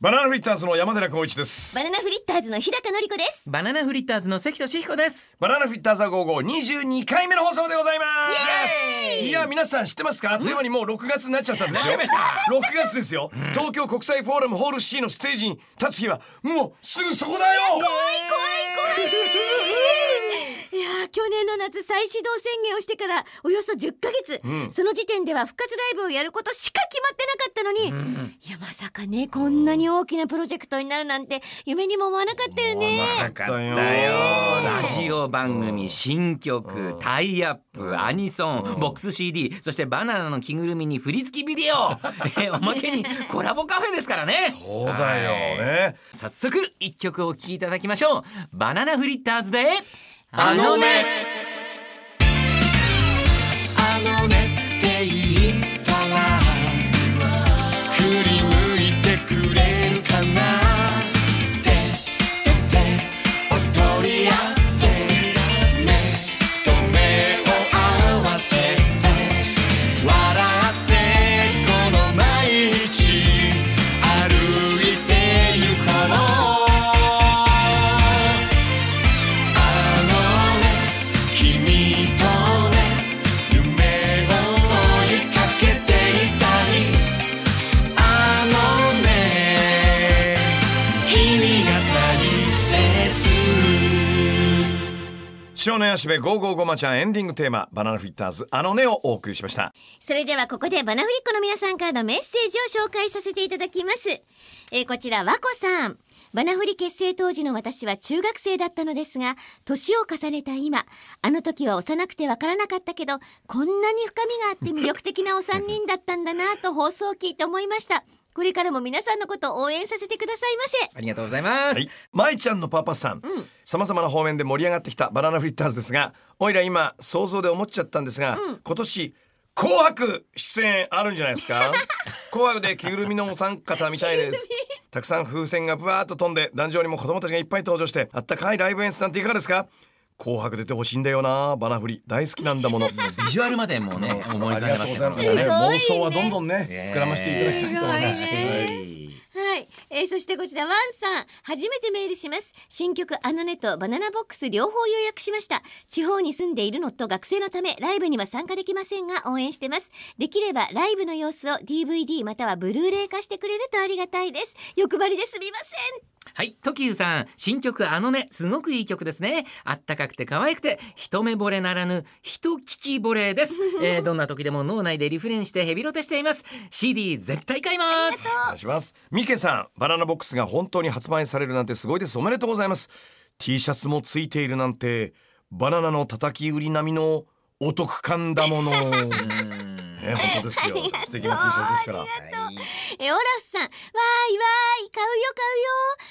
バナナフリッターズの山寺宏一です。バナナフリッターズの日高のり子です。バナナフリッターズの関戸志彦です。バナナフリッターズは午後二十二回目の放送でございます。いや、皆さん知ってますかあっという間にもう六月になっちゃったんですよ。な月ですよ。東京国際フォーラムホール C のステージに立つ日は、もうすぐそこだよ怖い怖い怖い いや去年の夏再始動宣言をしてからおよそ10ヶ月、うん、その時点では復活ライブをやることしか決まってなかったのに、うん、いやまさかねこんなに大きなプロジェクトになるなんて夢にも思わなかったよね思わなかったよ、ラジオ番組新曲タイアップアニソンボックス CD そしてバナナの着ぐるみに振り付きビデオ えおまけにコラボカフェですからねそうだよね、はい、早速一曲お聴きいただきましょうバナナフリッターズであのねのやしべ555まちゃんエンディングテーマ、バナナフィッターズ、あのねをお送りしました。それではここでバナフリッコの皆さんからのメッセージを紹介させていただきます。えー、こちら、和子さん。バナフリ結成当時の私は中学生だったのですが、年を重ねた今、あの時は幼くてわからなかったけど、こんなに深みがあって魅力的なお三人だったんだなと放送を聞いて思いました。これからも皆さんのことを応援させてくださいませありがとうございます、はい、まいちゃんのパパさんさまざまな方面で盛り上がってきたバナナフリッターズですがおいら今想像で思っちゃったんですが、うん、今年紅白出演あるんじゃないですか 紅白で着ぐるみのお三方みたいです たくさん風船がぶわーっと飛んで壇上にも子供たちがいっぱい登場してあったかいライブ演出なんていかがですか紅白出てほしいんだよなバナフリ大好きなんだものビジュアルまでもね思い浮かべますね、ね、妄想はどんどんね膨らましていただきたいと思います、はい、えー、そしてこちらワンさん初めてメールします新曲あのねとバナナボックス両方予約しました地方に住んでいるのと学生のためライブには参加できませんが応援してますできればライブの様子を DVD またはブルーレイ化してくれるとありがたいです欲張りですみませんはい、時ゆさん、新曲あのね、すごくいい曲ですね。あったかくて可愛くて、一目惚れならぬ、一聞き惚れです。えー、どんな時でも脳内でリフレインしてヘビロテしています。CD 絶対買います。お願いします。ミケさん、バナナボックスが本当に発売されるなんてすごいです。おめでとうございます。T シャツもついているなんて、バナナのたたき売り並みのお得感だもの。ね、本当ですよ。素敵な T シャツですから。えオラフさんわーいわーい買うよ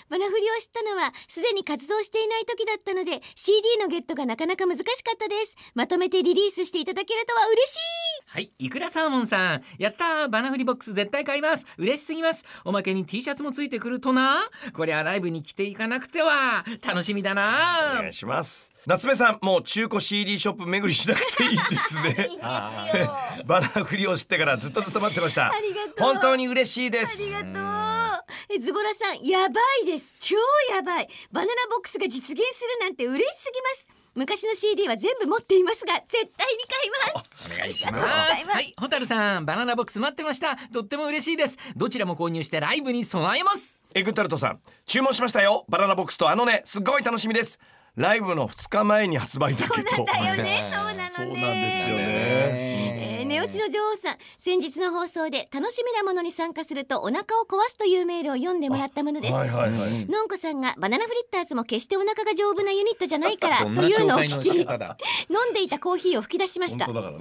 買うよバナフリを知ったのはすでに活動していない時だったので CD のゲットがなかなか難しかったですまとめてリリースしていただけるとは嬉しいはいいくらサーモンさんやったバナフリボックス絶対買います嬉しすぎますおまけに T シャツもついてくるとなこりゃライブに着ていかなくては楽しみだなお願いします夏目さんもう中古 CD ショップ巡りしなくていいですね バナー振りを知ってからずっとずっと待ってました本当に嬉しいですありがとうズボラさんやばいです超やばいバナナボックスが実現するなんて嬉しすぎます昔の CD は全部持っていますが絶対に買いますお願いしますはいホタルさんバナナボックス待ってましたとっても嬉しいですどちらも購入してライブに備えますエグタルトさん注文しましたよバナナボックスとあのねすごい楽しみですライブの2日前に発売だけどそうなんだよねそうなのねそうなんですよねうちの女王さん先日の放送で楽しみなものに参加するとお腹を壊すというメールを読んでもらったものです、のんこさんがバナナフリッターズも決してお腹が丈夫なユニットじゃないからというのを聞き飲んでいたコーヒーを吹き出しました、ね うん、こ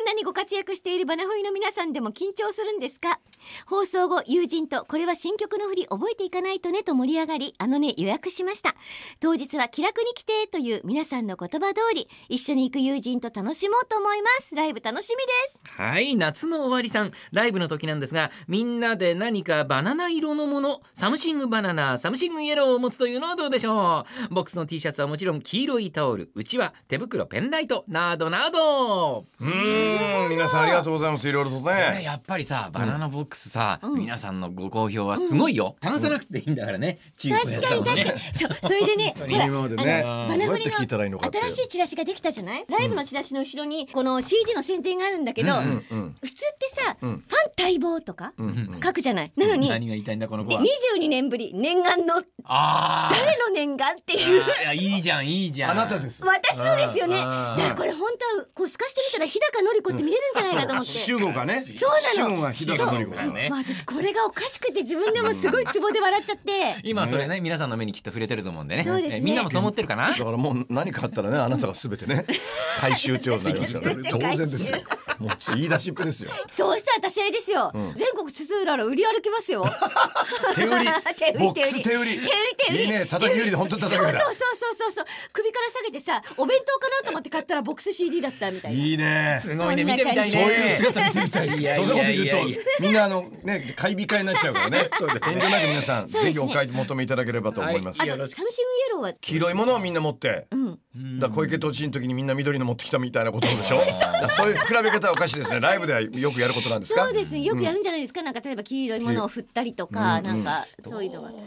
んなにご活躍しているバナフリの皆さんでも緊張するんですか放送後友人とこれは新曲の振り覚えていかないとねと盛り上がりあのね予約しました当日は気楽に来てという皆さんの言葉通り一緒に行く友人と楽しもうと思いますライブ楽しみですですはい夏の終わりさんライブの時なんですがみんなで何かバナナ色のものサムシングバナナサムシングイエローを持つというのはどうでしょうボックスの T シャツはもちろん黄色いタオルうちは手袋ペンライトなどなどうん皆さんありがとうございますいろいろとねやっぱりさバナナボックスさ、うん、皆さんのご好評はすごいよ、うん、さなくていいんだからね、うん、確かに確かにそうそれでね今までねバナフリの新しいチラシができたじゃないライブのチラシの後ろにこの CD の宣伝があるんだけど、うんうんうん、普通ってさ、うん、ファン待望とか書くじゃない、うんうん、なのに何が言いたいんだこの子は22年ぶり念願のあ誰の念願っていういやいいじゃんいいじゃんあなたです私のですよねいやこれ本当はこう透かしてみたら日高のり子って見えるんじゃないかと思って、主語がねそうなの主語が日高のり子だね、まあ、私これがおかしくて自分でもすごいツボで笑っちゃって今それね皆さんの目にきっと触れてると思うんでねそうですねみんなもそう思ってるかなだからもう何かあったらねあなたがべてね 回収ってことになりますよね当然ですよもうちょっと言い出しっぺですよ。そうしたら私あいですよ、うん全国津々浦々売り歩きますよ手売り 手売りボックス手売り手売り手売りいいね叩き売りで本当に叩き売りそうそうそうそうそう首から下げてさお弁当かなと思って買ったらボックス CD だったみたいないいねすごいね見てみたいねそういう姿見てみたいいやそんなこと言うとみんなあのね買い控えになっちゃうからねそうです遠慮なく皆さん、ねぜひお買い求めいただければと思います、あとよろサムシングイエローは黄色いものをみんな持って、うん。だ小池都知事の時にみんな緑の持ってきたみたいなことでしょ そういう比べ方方はおかしいですねライブではよくやることなんですかそうですねよくやるんじゃないですか、なんか例えば黄色いものを振ったりとか、なんかそういうのがね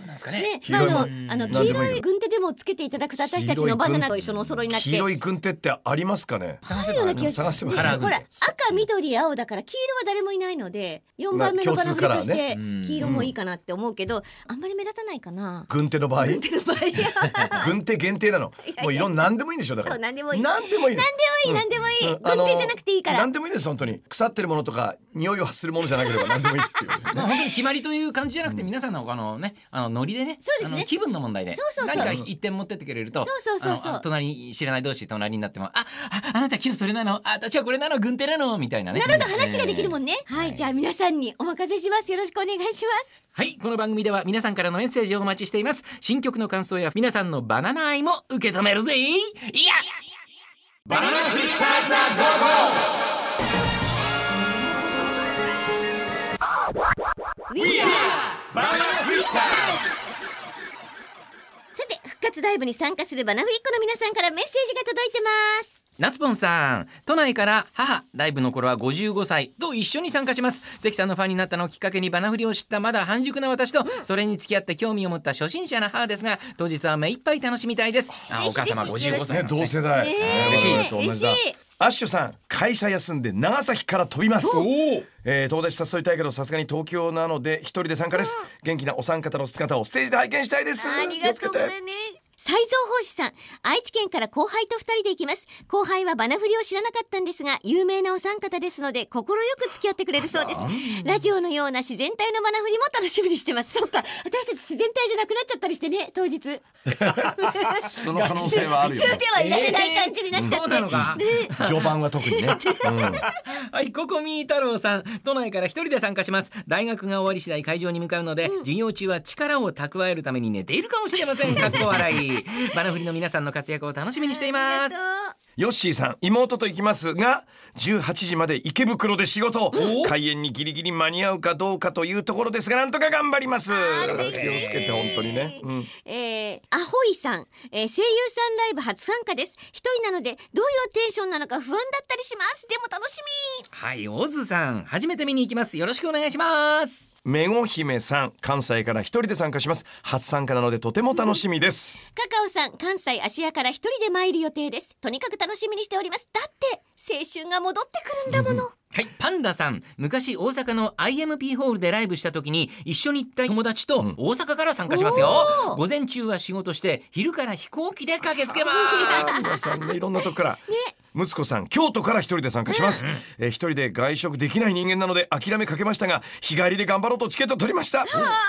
まああのあの黄色い軍手でもつけていただく私たちのバナナと一緒のお揃いになって黄色い軍手ってありますかねある探せば探せばほら赤緑青だから黄色は誰もいないので四番目のバナナとして黄色もいいかなって思うけど、あんまり目立たないかな軍手の場合 軍手限定なのもういろんな何でもいいんでしょだからそう何でもいい何でもいい何でもいい軍手じゃなくていいから何でもいいです本当に腐ってるものとか匂いを発するものじゃなければ何でもいいっていう、ね、本当に決まりという感じじゃなくて、皆さんのあのねあのノリでねそうですね気分の問題でそうそうそう何か一点持ってってくれるとそうそうそうそう隣知らない同士隣になってもあああなた今日それなのあ私はこれなの軍手なのみたいなねなるほど話ができるもんね、はい、はい、じゃあ皆さんにお任せしますよろしくお願いしますはいこの番組では皆さんからのメッセージをお待ちしています新曲の感想や皆さんのバナナ愛も受け止めるぜいやバナナフリッターズはどこ We are バナフリッカさて復活ライブに参加するバナフリッコの皆さんからメッセージが届いてます夏本さん都内から母ライブの頃は55歳と一緒に参加します関さんのファンになったのをきっかけにバナフリを知ったまだ半熟な私とそれに付き合って興味を持った初心者の母ですが当日は目いっぱい楽しみたいですあお母様55歳、ね、同世代、ね、嬉しい嬉しいアッシュさん会社休んで長崎から飛びます、えー、友達誘いたいけどさすがに東京なので一人で参加です元気なお三方の姿をステージで拝見したいですありがとうございます才蔵法師さん愛知県から後輩と2人で行きます後輩はバナフリを知らなかったんですが有名なお三方ですので快く付き合ってくれるそうですラジオのような自然体のバナフリも楽しみにしてますそうか私たち自然体じゃなくなっちゃったりしてね当日その可能性はあるよ、ね、普通ではいられない感じになっちゃって、えー、ね、序盤は特にね、うん、はいここみー太郎さん都内から一人で参加します大学が終わり次第会場に向かうので、うん、授業中は力を蓄えるために寝ているかもしれませんかっこ笑い バナフリの皆さんの活躍を楽しみにしていますヨッシーさん妹と行きますが18時まで池袋で仕事開演にギリギリ間に合うかどうかというところですがなんとか頑張ります気をつけて本当にね、うん、えー、アホイさん、えー、声優さんライブ初参加です一人なのでどういうテンションなのか不安だったりしますでも楽しみはいオズさん初めて見に行きますよろしくお願いしますめご姫さん関西から一人で参加します初参加なのでとても楽しみですカカオさん関西芦屋から一人で参る予定ですとにかく楽しみにしておりますだって青春が戻ってくるんだもの。はい、パンダさん昔大阪の IMP ホールでライブした時に一緒に行った友達と大阪から参加しますよ、午前中は仕事して昼から飛行機で駆けつけますさんねいろんなとこから、ね、息子さん京都から一人で参加します、うん、え一人で外食できない人間なので諦めかけましたが日帰りで頑張ろうとチケット取りました、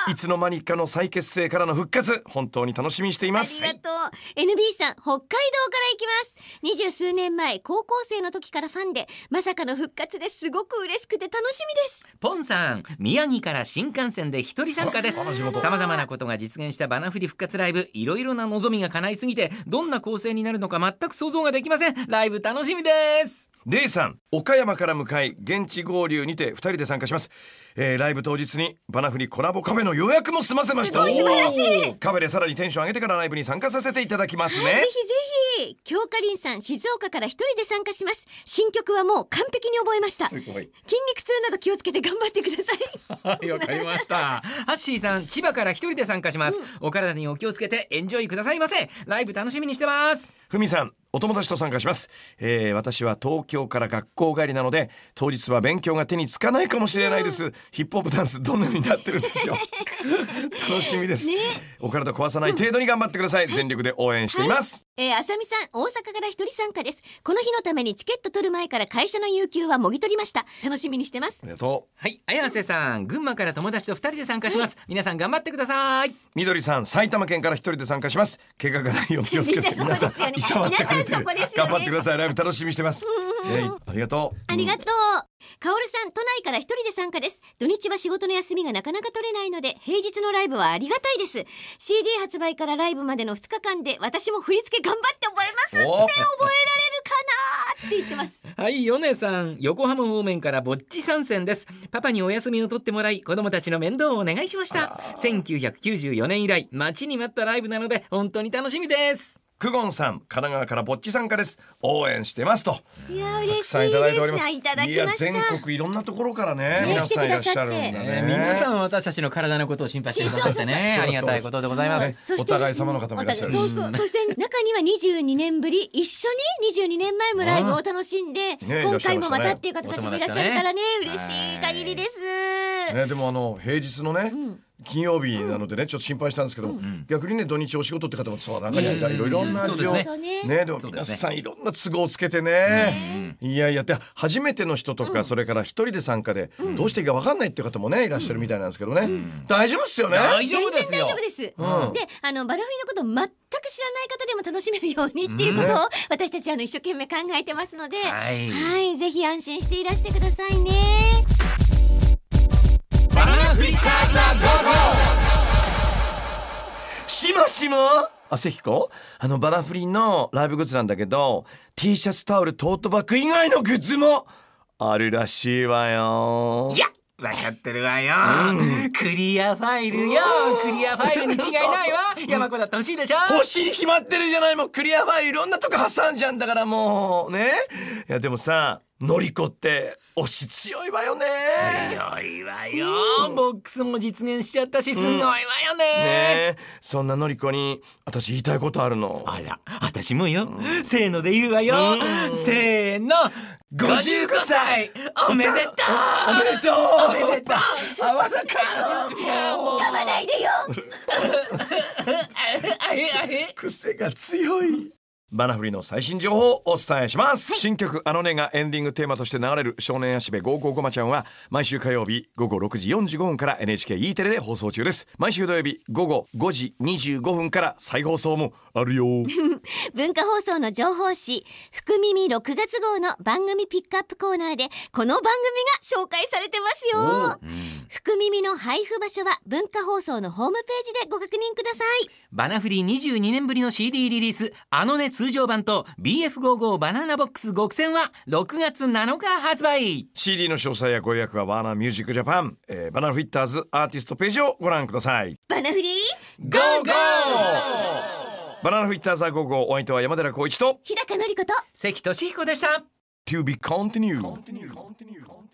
いつの間にかの再結成からの復活本当に楽しみにしていますありがとう、はい、NB さん北海道から行きます二十数年前高校生の時時からファンでまさかの復活ですごく嬉しくて楽しみですポンさん宮城から新幹線で一人参加ですさまざまなことが実現したバナフリ復活ライブいろいろな望みが叶いすぎてどんな構成になるのか全く想像ができませんライブ楽しみですレイさん岡山から向かい現地合流にて二人で参加します、えー、ライブ当日にバナフリコラボカフェの予約も済ませました素晴らしいカフェでさらにテンション上げてからライブに参加させていただきますね、ぜひぜひ京花林さん静岡から一人で参加します新曲はもう完璧に覚えましたすごい筋肉痛など気をつけて頑張ってください わかりましたハッシーさん千葉から一人で参加します、うん、お体にお気をつけてエンジョイくださいませライブ楽しみにしてますふみさんお友達と参加します、えー、私は東京から学校帰りなので当日は勉強が手につかないかもしれないです、うヒップホップダンスどんなになってるんでしょう 楽しみです、ね、お体壊さない程度に頑張ってください、うん、全力で応援しています、はい、えー、あさみさん大阪から一人参加ですこの日のためにチケット取る前から会社の有給はもぎ取りました楽しみにしてますありがとうはい綾瀬さん群馬から友達と二人で参加します、はい、皆さん頑張ってくださいみどりさん埼玉県から一人で参加します怪我がないよう気をつけて皆さんいたってくださいそこですよ、ね、頑張ってくださいライブ楽しみしてます、えー、ありがとうありがとう、カオルさん都内から一人で参加です土日は仕事の休みがなかなか取れないので平日のライブはありがたいです CD 発売からライブまでの2日間で私も振り付け頑張って覚えますって覚えられるかなって言ってますはい米さん横浜方面からぼっち参戦ですパパにお休みを取ってもらい子供たちの面倒をお願いしました1994年以来待ちに待ったライブなので本当に楽しみですクゴンさん神奈川からぼっちさんからです応援してますといや嬉しいですいただきや全国いろんなところからね皆さんいらっしゃるんだね皆さん私たちの体のことを心配してくださってねありがたいことでございますお互い様の方もいらっしゃるそうそうそして中には22年ぶり一緒に22年前もライブを楽しんで今回もまたっていう方たちもいらっしゃるからね嬉しい限りですねでもあの平日のねうん金曜日なのでね、ちょっと心配したんですけど、逆にね土日お仕事って方もそう中にはいろいろな事情ねでも皆さんいろんな都合をつけてねいやいやで初めての人とか、それから一人で参加で、どうしていいか分かんないっていう方もねいらっしゃるみたいなんですけどね、大丈夫っすよね大丈夫です大丈夫です、であのバルフィのこと全く知らない方でも楽しめるようにっていうことを、私たちあの一生懸命考えてますので、はい、ぜひ安心していらしてくださいね。パナフリカーザゴーゴーしもしもあせひこあのバナフリのライブグッズなんだけど T シャツタオルトートバッグ以外のグッズもあるらしいわよいや分かってるわよ、うん、クリアファイルよクリアファイルに違いないわ山子だって欲しいでしょ欲しい決まってるじゃないもうクリアファイルいろんなとこ挟んじゃうんだからもうねいやでもさのりこって押し強いわよね強いわよ、うん、ボックスも実現しちゃったしすごいわよねうんね、そんなのりこに私言いたいことあるのあら私もよ、うん、せーので言うわよ、せーの55歳おめでとうおめでとうおめでとう合わなかった 噛まないでよ 癖が強いバナフリの最新情報をお伝えします、はい、新曲あのねがエンディングテーマとして流れる少年足部555まちゃんは毎週火曜日午後6時45分から NHKE テレで放送中です毎週土曜日午後5時25分から再放送もあるよ 文化放送の情報誌福耳6月号の番組ピックアップコーナーでこの番組が紹介されてますよ、うん、福耳の配布場所は文化放送のホームページでご確認くださいバナフリ22年ぶりの CD リリースあのね通常版と BF55 バナナボックス極戦は6月7日発売 CD の詳細やご予約はバーナーミュージックジャパン、えー、バナナフィッターズアーティストページをご覧くださいバナフリーゴーゴーバナナフィッターズ5号お相手は山寺宏一と日高のり子と関俊彦でした To be continued. Continue. Continue. c